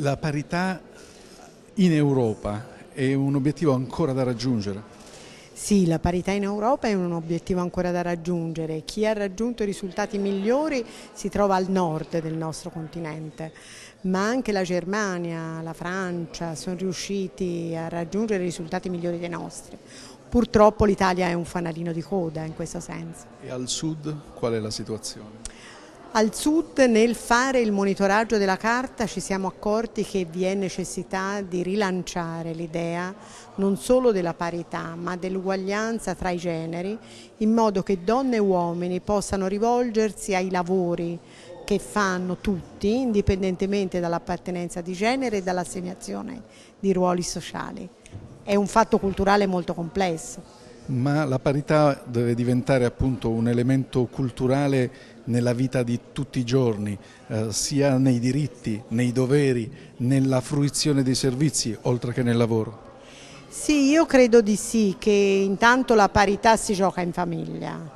la parità in Europa è un obiettivo ancora da raggiungere? Sì, la parità in Europa è un obiettivo ancora da raggiungere. Chi ha raggiunto i risultati migliori si trova al nord del nostro continente, ma anche la Germania, la Francia sono riusciti a raggiungere risultati migliori dei nostri. Purtroppo l'Italia è un fanalino di coda in questo senso. E al sud qual è la situazione? Al Sud nel fare il monitoraggio della carta ci siamo accorti che vi è necessità di rilanciare l'idea non solo della parità ma dell'uguaglianza tra i generi in modo che donne e uomini possano rivolgersi ai lavori che fanno tutti indipendentemente dall'appartenenza di genere e dall'assegnazione di ruoli sociali. È un fatto culturale molto complesso ma la parità deve diventare appunto un elemento culturale nella vita di tutti i giorni, eh, sia nei diritti, nei doveri, nella fruizione dei servizi, oltre che nel lavoro. Sì, io credo di sì, che intanto la parità si gioca in famiglia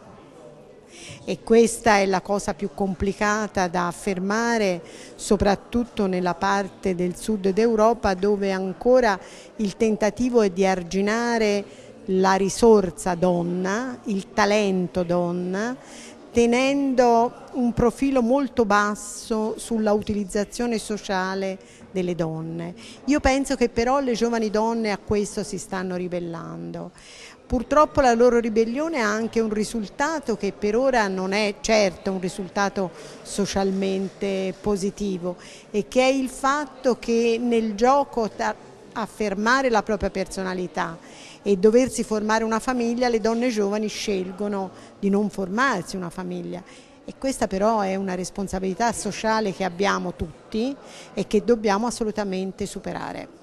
e questa è la cosa più complicata da affermare soprattutto nella parte del sud d'Europa dove ancora il tentativo è di arginare la risorsa donna, il talento donna, tenendo un profilo molto basso sulla utilizzazione sociale delle donne. Io penso che però le giovani donne a questo si stanno ribellando. Purtroppo la loro ribellione ha anche un risultato che per ora non è certo un risultato socialmente positivo e che è il fatto che nel gioco affermare la propria personalità e doversi formare una famiglia, le donne giovani scelgono di non formarsi una famiglia. E questa però è una responsabilità sociale che abbiamo tutti e che dobbiamo assolutamente superare.